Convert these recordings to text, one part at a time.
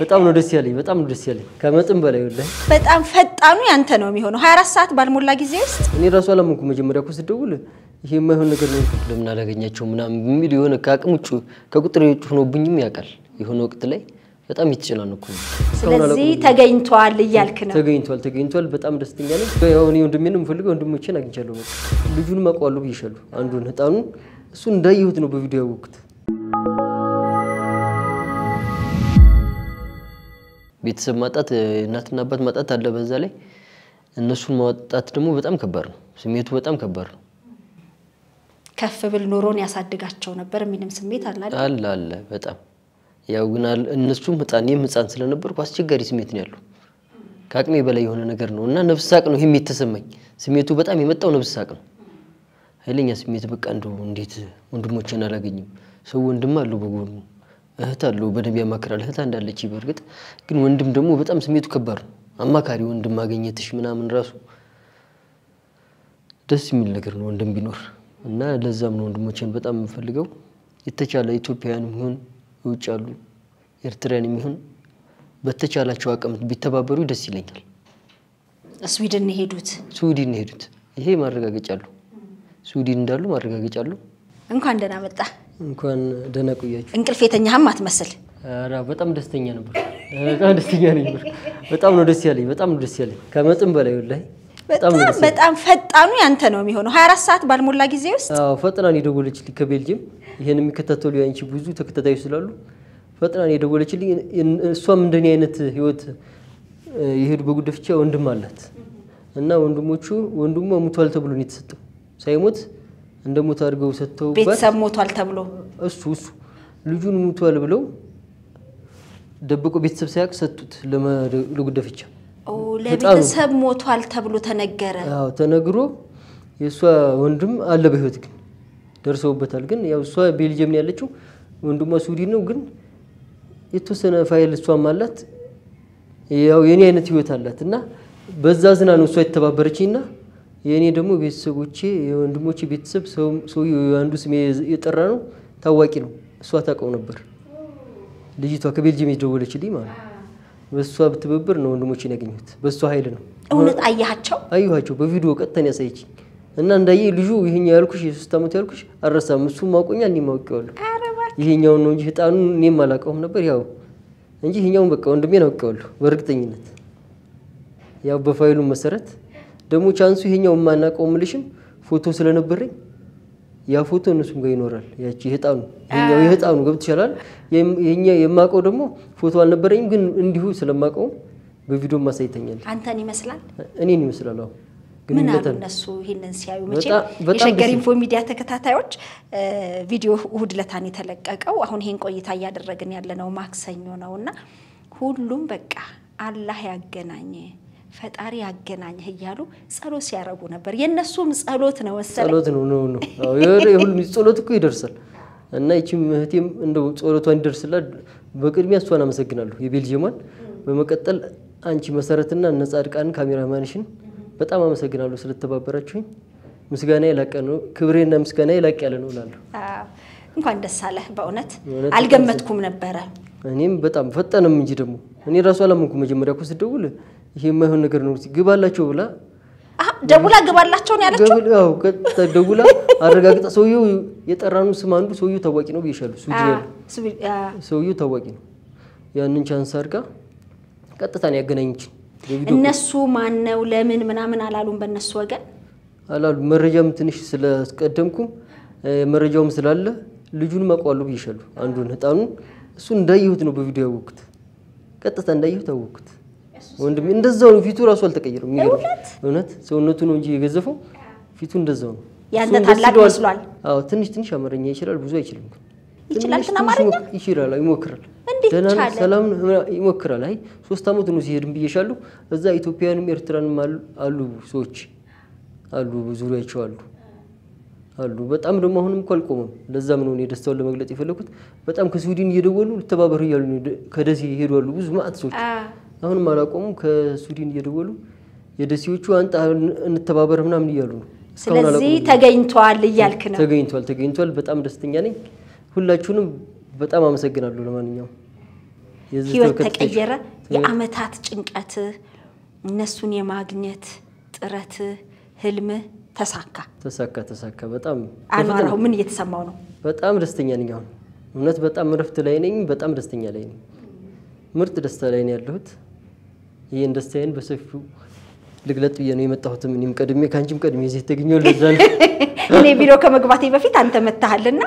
በጣም ነው ደስ ያለኝ፣ በጣም ነው ደስ ያለኝ ከመጥን በላይ ወለ በጣም ፈጣኑ ያንተ ነው የሚሆነው 24 ሰዓት ባልሞላ ጊዜ ውስጥ። እኔ ራሱ አላመንኩ። መጀመሪያ እኮ ስደውል ይሄ የማይሆን ነገር ነው ለምን አላገኛቸው ምናምን የሚል የሆነ ከአቅም ውጭ ከቁጥር ውጭ ሆኖብኝም ያውቃል። የሆነ ወቅት ላይ በጣም የተጨናነኩ ነው። ስለዚህ ተገኝቷል እያልክ ነው? ተገኝቷል፣ ተገኝቷል። በጣም ደስተኛ ነኝ። ያው እኔ ወንድሜ ነው የምፈልገው፣ ወንድሞቼን አግኝቻለሁ። ልጁን አውቀዋለሁ ብዬሻለሁ። አንዱን ህጣኑን እሱ እንዳየሁት ነው በቪዲዮ ያወቅኩት። ቤተሰብ ማጣት እናትና አባት ማጣት አለ። በዛ ላይ እነሱን ማጣት ደግሞ በጣም ከባድ ነው። ስሜቱ በጣም ከባድ ነው። ከፍ ብል ኑሮን ያሳድጋቸው ነበር የሚልም ስሜት አለ አለ አለ በጣም ያው ግን እነሱም ህፃን ይህም ህፃን ስለነበርኩ አስቸጋሪ ስሜት ነው ያለው። ከአቅሜ በላይ የሆነ ነገር ነው እና ነፍስ ሳቅ ነው ይህም የተሰማኝ ስሜቱ በጣም የመጣው ነፍስ ሳቅ ነው። ኃይለኛ ስሜት በቃ እንደ እንዴት ወንድሞቼን አላገኝም ሰው ወንድም አለው በጎኑ እህት አለው በደንብ ያማክራል። እህት እንዳለች በእርግጥ ግን ወንድም ደግሞ በጣም ስሜቱ ከባድ ነው። አማካሪ ወንድም ማግኘትሽ ምናምን ራሱ ደስ የሚል ነገር ነው ወንድም ቢኖር እና ለዛም ነው ወንድሞችን በጣም የምፈልገው የተቻለ ኢትዮጵያውያን ይሁን ውጭ ያሉ ኤርትራውያን ይሁን በተቻላቸው አቅም ቢተባበሩ ደስ ይለኛል። ስዊድን የሄዱት ስዊድን የሄዱት ይሄ ማረጋገጫ አሉ። ስዊድን እንዳሉ ማረጋገጫ አሉ። እንኳን ደህና መጣ። እንኳን ደህና ቆያችሁ። እንቅልፍ የተኛህም አትመስል። ኧረ በጣም ደስተኛ ነበር። በጣም ደስተኛ ነበር። በጣም ነው ደስ ያለኝ። በጣም ነው ደስ ያለኝ ከመጠን በላይ ወላሂ። በጣም በጣም ፈጣኑ ያንተ ነው የሚሆነው። 24 ሰዓት ባልሞላ ጊዜ ውስጥ አዎ፣ ፈጥናን የደወለችልኝ ከቤልጅየም ይሄን የሚከታተሉ ያንቺ ብዙ ተከታታዮች ስላሉ ፈጥናን የደወለችልኝ። እሷም እንደኔ አይነት ህይወት የሄዱ በጉዲፈቻ ወንድም አላት እና ወንድሞቹ ወንድሟ ሙቷል ተብሎ ነው የተሰጠው ሳይሞት እንደ ሞት አድርገው ሰጥተው ቤተሰብ ሞቷል ተብሎ እሱ እሱ ልጁን ሞቷል ብለው ደብቆ ቤተሰብ ሳያውቅ ሰጡት ለጉደፍቻ። ለቤተሰብ ሞቷል ተብሎ ተነገረ። አዎ ተነግሮ የእሷ ወንድም አለ በህይወት ግን ደርሰውበታል። ግን ያው እሷ ቤልጅየም ነው ያለችው፣ ወንድሟ ሱዲን ነው። ግን የተወሰነ ፋይል እሷም አላት። ያው የኔ አይነት ህይወት አላት እና በዛ ዝና ነው እሷ የተባበረችኝና የእኔ ደግሞ ቤተሰቦቼ የወንድሞቼ ቤተሰብ ሰውዬው አንዱ ስሜ የጠራ ነው ታዋቂ ነው። እሷ ታውቀው ነበር ልጅቷ ከቤልጅየም የደወለችልኝ ማለት ነው። በእሷ ብትብብር ነው ወንድሞቼን ያገኘሁት። በእሷ ኃይል ነው። እውነት አያቸው አየኋቸው በቪዲዮ ቀጥተን ያሳየችኝ እና እንዳየ ልጁ ይሄኛው ያልኩሽ የሶስት ዓመት ያልኩሽ አልረሳም። እሱ ማውቆኛል፣ እኔም አውቄዋለሁ። ይሄኛውን ነው እንጂ ህጣኑን እኔም አላውቀውም ነበር ያው እንጂ ይሄኛውን በቃ ወንድሜን አውቄዋለሁ በእርግጠኝነት ያው በፋይሉ መሰረት ደግሞ ቻንሱ ይሄኛው የማናውቀው ምልሽም ፎቶ ስለነበረኝ ያ ፎቶ እነሱም ጋር ይኖራል። ያቺ የህፃኑ የኛው የህፃኑ ገብቶሻል። የማውቀው ደግሞ ፎቶ አልነበረኝም፣ ግን እንዲሁ ስለማቀው በቪዲዮ ማሳይተኛል። አንተን ይመስላል፣ እኔን ይመስላል። ምን አሉ እነሱ ይህንን ሲያዩ? መቼም የሸገር ኢንፎ ሚዲያ ተከታታዮች ቪዲዮ እሁድ ለታን የተለቀቀው አሁን ይሄን ቆይታ እያደረግን ያለነው ማክሰኞ ነው እና ሁሉም በቃ አላህ ያገናኝ ፈጣሪ ያገናኘህ እያሉ ጸሎት ሲያረጉ ነበር። የእነሱም ጸሎት ነው መሰለኝ። ጸሎት ነው ነው ሁሉም ጸሎት እኮ ይደርሳል። እና ይቺም እህቴም እንደው ጸሎቷ ይደርስላት። በቅድሚያ እሷን አመሰግናለሁ የቤልጅየሟን። በመቀጠል አንቺ መሰረትና እነ ጻድቃን ካሜራማንሽን በጣም አመሰግናለሁ ስለተባበራችሁኝ። ምስጋና የላቀ ነው፣ ክብሬና ምስጋና የላቅ ያለ ነው እላለሁ። እንኳን ደስ አለህ። በእውነት አልገመትኩም ነበረ። እኔም በጣም ፈጠነም እንጂ ደግሞ እኔ ራሱ አላመንኩ መጀመሪያ እኮ ስደውል ይሄ የማይሆን ነገር ነው። ግባላቸው ብላ ደውላ ግባላቸው ነው ያለችው። ደውላ አረጋግጣ ሰውየው የጠራኑ ስም አንዱ ሰውየው ታዋቂ ነው ብዬሻለሁ። ሰውየው ታዋቂ ነው። ያንን ቻንስ አድርጋ ቀጥታ ነው ያገናኘችን። እነሱ ማን ነው ለምን ምናምን አላሉም። በእነሱ ወገን አላሉ። መረጃም ትንሽ ስለቀደምኩም መረጃውም ስላለ ልጁንም አውቀዋለሁ ብዬሻለሁ። አንዱን ህጣኑን እሱ እንዳየሁት ነው በቪዲዮ ያወቅኩት። ቀጥታ እንዳየሁት አወቅኩት። ወንድም እንደዛው ነው። ፊቱ ራሱ አልተቀየረም። እውነት ሰውነቱ ነው እንጂ የገዘፈው ፊቱ እንደዛው ነው። ያንተ ታላቅ መስሏል። አዎ ትንሽ ትንሽ አማርኛ ይችላል፣ ብዙ አይችልም። ይችላል፣ ይችላል። ይሞክራል። ደህና ሰላም ይሞክራል። አይ ሶስት አመት ነው ሲሄድም ብዬሻለሁ። እዛ ኢትዮጵያንም ኤርትራንም አሉ ሰዎች አሉ፣ ዙሪያቸው አሉ አሉ። በጣም ደግሞ አሁንም እኮ አልቆመም። ለዛም ነው እኔ ደስታውን ለመግለጽ የፈለኩት። በጣም ከስዊድን እየደወሉ ልተባበሩ እያሉ ከደሴ ይሄዱ አሉ ብዙ ማአት ሰዎች አሁንም አላቆሙም። ከሱዲን እየደወሉ የደሴዎቹ አንጣ እንተባበር ምናምን እያሉ ነው። ስለዚህ ተገኝቷል እያልክ ነው? ተገኝቷል፣ ተገኝቷል። በጣም ደስተኛ ነኝ። ሁላችሁንም በጣም አመሰግናለሁ። ለማንኛውም ህይወት ተቀየረ። የአመታት ጭንቀት እነሱን የማግኘት ጥረት ህልም ተሳካ ተሳካ ተሳካ። በጣም አኗራው ምን እየተሰማው ነው? በጣም ደስተኛ ነኝ። አሁን እውነት በጣም እረፍት ላይ ነኝ። በጣም ደስተኛ ላይ ነኝ። ምርጥ ደስታ ላይ ነው ያለሁት። ይሄን ደስታዬን በሰፊው ልግለጥ ብዬ ነው የመጣሁትም። እኔም ቀድሜ ከአንቺም ቀድሜ እዚህ የተገኘው ለዛ ነው። እኔ ቢሮ ከመግባቴ በፊት አንተ መታሃልና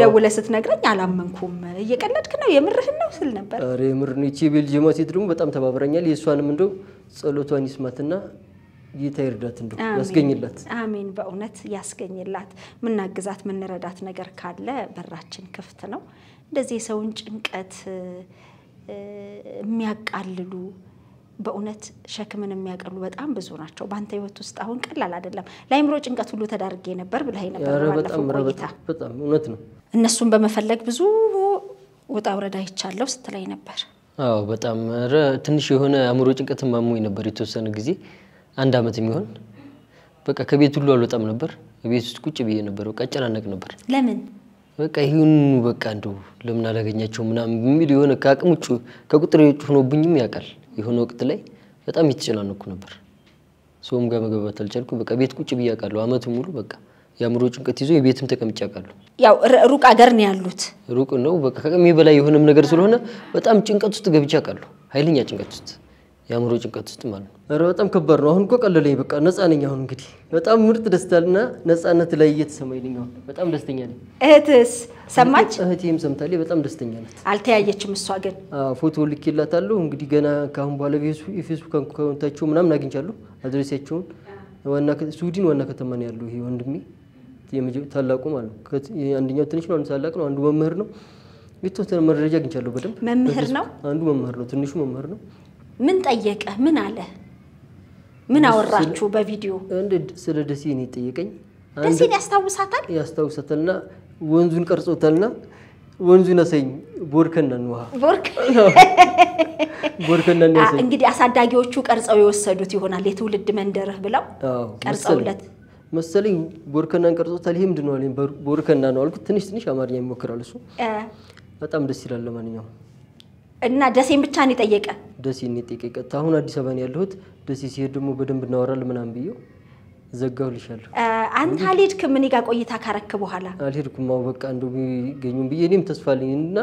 ደውለህ ስትነግረኝ አላመንኩም። እየቀለድክ ነው የምርህን ነው ስል ነበር። የምር ነው። ይቺ ቤልጅየማ ሴት ደግሞ በጣም ተባብረኛል። የእሷንም እንደው ጸሎቷን ይስማትና ጌታ ይርዳት፣ እንደው ያስገኝላት። አሜን፣ በእውነት ያስገኝላት። ምናግዛት ምንረዳት ነገር ካለ በራችን ክፍት ነው። እንደዚህ የሰውን ጭንቀት የሚያቃልሉ በእውነት ሸክምን የሚያቀሉ በጣም ብዙ ናቸው። በአንተ ህይወት ውስጥ አሁን ቀላል አይደለም። ለአይምሮ ጭንቀት ሁሉ ተዳርጌ ነበር ብለህ ነበር ባለፈው ቆይታ። በጣም እውነት ነው። እነሱን በመፈለግ ብዙ ውጣ ውረድ አይቻለሁ ስትለኝ ነበር። አዎ በጣም ትንሽ የሆነ አእምሮ ጭንቀት ማሞኝ ነበር የተወሰነ ጊዜ አንድ አመት የሚሆን በቃ ከቤት ሁሉ አልወጣም ነበር። ቤት ውስጥ ቁጭ ብዬ ነበር። በቃ እጨናነቅ ነበር። ለምን በቃ ይሁኑ በቃ እንደው ለምን አላገኛቸው ምናምን የሚል የሆነ ከአቅም ውጭ ከቁጥር ውጭ ሆኖብኝም ያውቃል። የሆነ ወቅት ላይ በጣም የተጨናነኩ ነበር። ሰውም ጋር መግባባት አልቻልኩ። በቃ ቤት ቁጭ ብዬ አውቃለሁ። አመት ሙሉ በቃ የአእምሮ ጭንቀት ይዞ የቤትም ተቀምጬ አውቃለሁ። ያው ሩቅ አገር ነው ያሉት። ሩቅ ነው። በቃ ከቀሜ በላይ የሆነም ነገር ስለሆነ በጣም ጭንቀት ውስጥ ገብቼ አውቃለሁ። ኃይለኛ ጭንቀት ውስጥ የአእምሮ ጭንቀት ውስጥ ማለት ነው። ኧረ በጣም ከባድ ነው። አሁን እኮ ቀለለኝ። በቃ ነፃ ነኝ አሁን እንግዲህ በጣም ምርጥ ደስታና ነፃነት ላይ እየተሰማኝ ነኝ። አሁን በጣም ደስተኛ ነኝ። እህትስ ሰማች? እህቴም ሰምታለች። በጣም ደስተኛ ናት። አልተያየችም። እሷ ግን ፎቶ ልኬላታለሁ። እንግዲህ ገና ከአሁን በኋላ የፌስቡክ አካውንታቸው ምናምን አግኝቻለሁ። አድሬሳቸውን ዋና ስዊድን ዋና ከተማ ነው ያለው ይሄ ወንድሜ ታላቁ ማለት ነው። አንደኛው ትንሽ ነው፣ አንዱ ታላቅ ነው፣ አንዱ መምህር ነው። የተወሰነ መረጃ አግኝቻለሁ በደንብ መምህር ነው። አንዱ መምህር ነው፣ ትንሹ መምህር ነው። ምን ጠየቀ? ምን አለ? ምን አወራችሁ በቪዲዮ? እንዴት ስለ ደሴ ነው ደሴን ያስታውሳታል ያስታውሳታልና ወንዙን ቀርጾታልና ወንዙን አሳይኝ፣ ቦርከናን ውሃ ቦርከናን ያሳይ። እንግዲህ አሳዳጊዎቹ ቀርጸው የወሰዱት ይሆናል የትውልድ መንደርህ ብለው ቀርጸውለት መሰለኝ ቦርከናን ቀርጾታል። ይሄ ምንድን ነው አለኝ። ቦርከና ነው አልኩት። ትንሽ ትንሽ አማርኛ ይሞክራል እሱ። በጣም ደስ ይላል። ለማንኛውም እና ደሴን ብቻ ነው የጠየቀ። ደሴ ነው የጠየቀ። አሁን አዲስ አበባ ነው ያለሁት። ደሴ ሲሄድ ደግሞ በደንብ እናወራለን ምናምን ብዬው ዘጋሁልሻለሁ። አንተ አልሄድክም? እኔ ጋር ቆይታ ካረክ በኋላ አልሄድኩም። አዎ በቃ እንደሚገኙም ብዬ እኔም ተስፋ አለኝ እና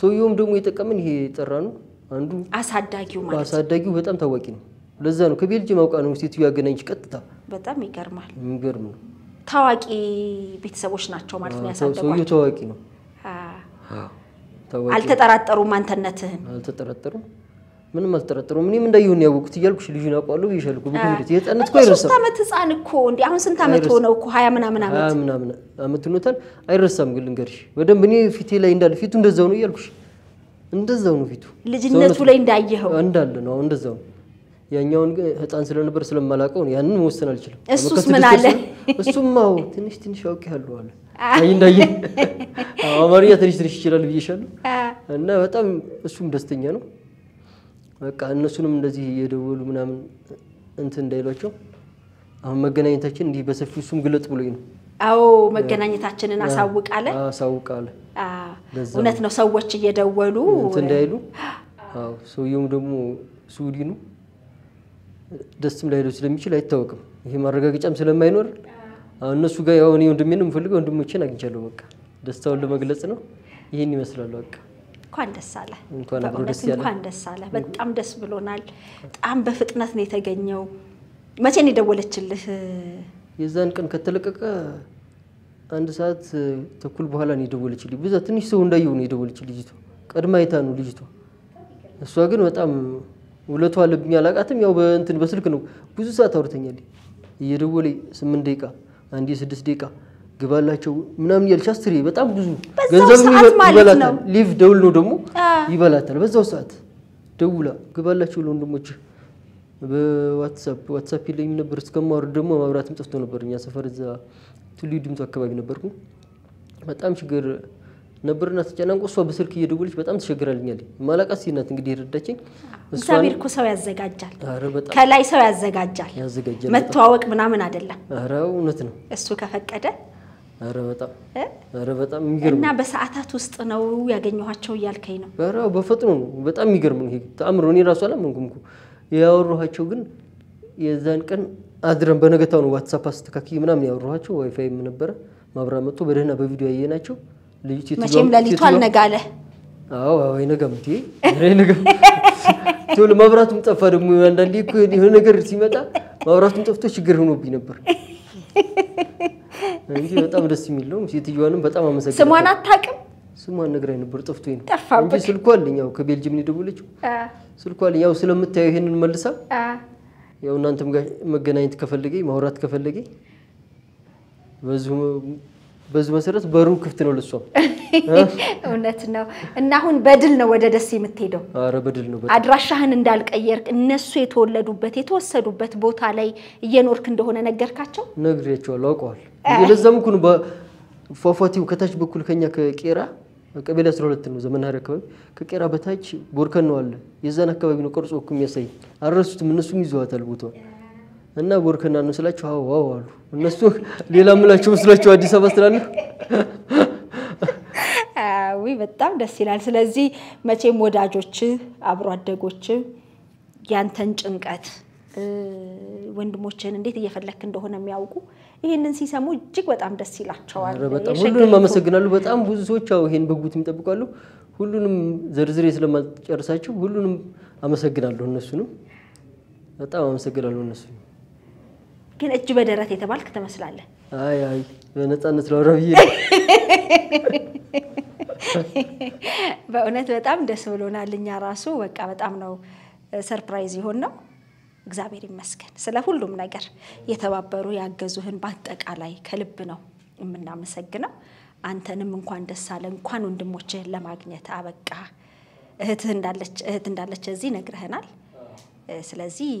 ሰውየውም ደግሞ የጠቀምን ይሄ የጠራ ነው አንዱ አሳዳጊው ማለት ነው። አሳዳጊው በጣም ታዋቂ ነው። ለዛ ነው ከቤልጅም አውቃ ነው ሴትዮ ያገናኝች ቀጥታ። በጣም ይገርማል። የሚገርም ነው። ታዋቂ ቤተሰቦች ናቸው ማለት ነው ያሳደጓቸው። ሰውየው ታዋቂ ነው። አልተጠራጠሩም አንተነትህን? አልተጠራጠሩም፣ ምንም አልተጠራጠሩም። እኔም እንዳየሁን ያወቁት እያልኩሽ ልጁን አውቀዋለሁ ብዬሻል እኮ ምክንያት የህፃነት እኮ አይረሳም። ሶስት ዓመት ህፃን እኮ እንዲ አሁን ስንት ዓመት ሆነው እኮ ሀያ ምናምን ዓመት ሀያ ምናምን ዓመት ሆኖታል። አይረሳም ግን ልንገርሽ በደንብ እኔ ፊቴ ላይ እንዳለ ፊቱ እንደዛው ነው እያልኩሽ እንደዛው ነው ፊቱ ልጅነቱ ላይ እንዳየኸው እንዳለ ነው። እንደዛው ያኛውን ህፃን ስለነበር ስለማላውቀው ያንን መወሰን አልችልም። እሱስ ምን አለ? እሱማው ትንሽ ትንሽ አውቅ ያለው አለ አይ እንዳየ አማርኛ ትንሽ ትንሽ ይችላል ብዬሻለሁ። እና በጣም እሱም ደስተኛ ነው። በቃ እነሱንም እንደዚህ እየደወሉ ምናምን እንትን እንዳይሏቸው አሁን መገናኘታችን እንዲህ በሰፊው እሱም ግለጥ ብሎኝ ነው። አዎ መገናኘታችንን አሳውቃለ አሳውቃለ። እውነት ነው። ሰዎች እየደወሉ እንትን እንዳይሉ። አዎ ሰውየውም ደግሞ ሱዲኑ ደስም ላይለው ስለሚችል አይታወቅም። ይሄ ማረጋገጫም ስለማይኖር እነሱ ጋር ያው እኔ ወንድሜን ነው የምፈልገው። ወንድሞቼን አግኝቻለሁ። በቃ ደስታውን ለመግለጽ ነው። ይህን ይመስላሉ። በቃ። እንኳን ደስ አለ፣ እንኳን ደስ አለ። በጣም ደስ ብሎናል። በጣም በፍጥነት ነው የተገኘው። መቼ ነው የደወለችልህ? የዛን ቀን ከተለቀቀ አንድ ሰዓት ተኩል በኋላ ነው የደወለችልኝ። ብዛ ትንሽ ሰው እንዳየው ነው የደወለችኝ ልጅቷ። ቀድማ አይታ ነው ልጅቷ። እሷ ግን በጣም ውለቷ አለብኝ አላቃትም። ያው በእንትን በስልክ ነው ብዙ ሰዓት አውርተኛል እየደወለ ስምንት ደቂቃ አንዴ ስድስት ደቂቃ ግባላቸው ምናምን እያለች አስትሬ በጣም ብዙ ገንዘብ ይበላታል። ሊቭ ደውል ነው ደግሞ ይበላታል። በዛው ሰዓት ደውላ ግባላቸው ለወንድሞች በዋትሳፕ ዋትሳፕ የለኝም ነበር እስከማወር ደግሞ መብራትም ጠፍቶ ነበር። እኛ ሰፈር እዛ ቱሉ ድምቱ አካባቢ ነበርኩ። በጣም ችግር ነበርና ተጨናንቆ እሷ በስልክ እየደወለች በጣም ትቸግራልኛል። ማላቃት ሲናት እንግዲህ የረዳችኝ እግዚአብሔር እኮ ሰው ያዘጋጃል፣ ከላይ ሰው ያዘጋጃል። ያዘጋጃል መተዋወቅ ምናምን አይደለም። ኧረ እውነት ነው እሱ ከፈቀደ። ኧረ በጣም ኧረ በጣም የሚገርም እና በሰዓታት ውስጥ ነው ያገኘኋቸው እያልከኝ ነው? ኧረ በፈጥኖ ነው። በጣም የሚገርም ነው ይሄ ተአምሮ። እኔ ራሱ አላመንኩም እኮ ያወራኋቸው ግን የዛን ቀን አድረን በነገታው ነው ዋትሳፕ አስተካክዬ ምናምን ያወራኋቸው። ዋይፋይም ነበረ ማብራት መጥቶ በደህና በቪዲዮ ያየናቸው። መቼም ለሊቱ አልነጋለ። ወይ ነገም ነገም ቶሎ መብራቱም ጠፋ። ደግሞ አንዳንዴ የሆነ ነገር ሲመጣ መብራቱም ጠፍቶ ችግር ሆኖብኝ ነበር እንጂ በጣም ደስ የሚል ነው። ሴትዮዋንም በጣም አመሰግናለሁ። ስሟን አታውቅም? ስሟን ነግራኝ ነበር ጠፍቶኝ ነው እንጂ ስልኳ አለኝ። ያው ከቤልጅየም የደወለችው ስልኳ አለኝ። ያው ስለምታየው ይሄንን መልሳ ያው እናንተም መገናኘት ከፈለገኝ ማውራት ከፈለገኝ በዚሁ በዚህ መሰረት በሩ ክፍት ነው ልሷም። እውነት ነው። እና አሁን በድል ነው ወደ ደሴ የምትሄደው? ኧረ በድል ነው። አድራሻህን እንዳልቀየርክ እነሱ የተወለዱበት የተወሰዱበት ቦታ ላይ እየኖርክ እንደሆነ ነገርካቸው? ነግሬያቸዋለሁ፣ አውቀዋል። ለዛም እኮ ነው ፏፏቴው ከታች በኩል ከኛ ከቄራ ቀበሌ 12 ነው ዘመናሪ አካባቢ ከቄራ በታች ቦርከን ነው አለ። የዛን አካባቢ ነው ቀርጾ እኮ የሚያሳይ አልረሱትም። እነሱም ይዘዋታል ቦታ እና ቦርከና ነው ስላችሁ አዎ ዋው አሉ። እነሱ ሌላ ምላቸው መስላችሁ አዲስ አበባ ስላለ አዊ በጣም ደስ ይላል። ስለዚህ መቼም ወዳጆች፣ አብሮ አደጎች ያንተን ጭንቀት ወንድሞችን እንዴት እየፈለክ እንደሆነ የሚያውቁ ይህንን ሲሰሙ እጅግ በጣም ደስ ይላቸዋል። በጣም ሁሉንም አመሰግናለሁ። በጣም ብዙ ሰዎች አው ይሄን በጉጉት የሚጠብቃሉ። ሁሉንም ዝርዝሬ ስለማልጨርሳቸው ሁሉንም አመሰግናለሁ። እነሱንም በጣም አመሰግናለሁ እነሱንም ግን እጅ በደረት የተባልክ ትመስላለህ። አይ አይ በነፃነት ላውራ ብዬ በእውነት በጣም ደስ ብሎናል። እኛ ራሱ በቃ በጣም ነው ሰርፕራይዝ ይሆን ነው። እግዚአብሔር ይመስገን ስለ ሁሉም ነገር የተባበሩ ያገዙህን በአጠቃላይ ከልብ ነው የምናመሰግነው። አንተንም እንኳን ደስ አለ፣ እንኳን ወንድሞችህን ለማግኘት አበቃ። እህትህ እንዳለች እህት እንዳለች እዚህ ነግረህናል። ስለዚህ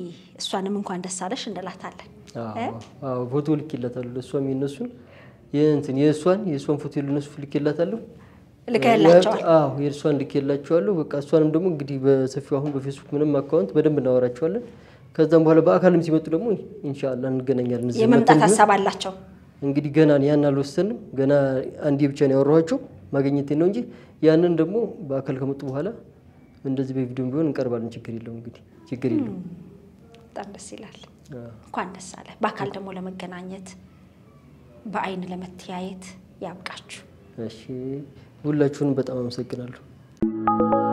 እሷንም እንኳን ደስ አለሽ እንላታለን። ፎቶ ልኬላታለሁ። ለእሷም የነሱን እንትን የእሷን የእሷን ፎቶ ለነሱ ልኬላታለሁ። ልከላቸዋል? አዎ የእሷን ልኬላቸዋለሁ። በቃ እሷንም ደግሞ እንግዲህ በሰፊው አሁን በፌስቡክ ምንም አካውንት በደንብ እናወራቸዋለን። ከዛም በኋላ በአካልም ሲመጡ ደግሞ እንሻላ እንገናኛለን። የመምጣት ሀሳብ አላቸው? እንግዲህ ገና ያን አልወሰንም። ገና አንዴ ብቻ ነው ያወራኋቸው ማግኘቴ ነው እንጂ ያንን ደግሞ በአካል ከመጡ በኋላ እንደዚህ በቪዲዮም ቢሆን እንቀርባለን። ችግር የለውም እንግዲህ ችግር የለውም። በጣም ደስ ይላል። እንኳን ደስ አለ። በአካል ደግሞ ለመገናኘት በአይን ለመተያየት ያብቃችሁ። እሺ፣ ሁላችሁንም በጣም አመሰግናለሁ።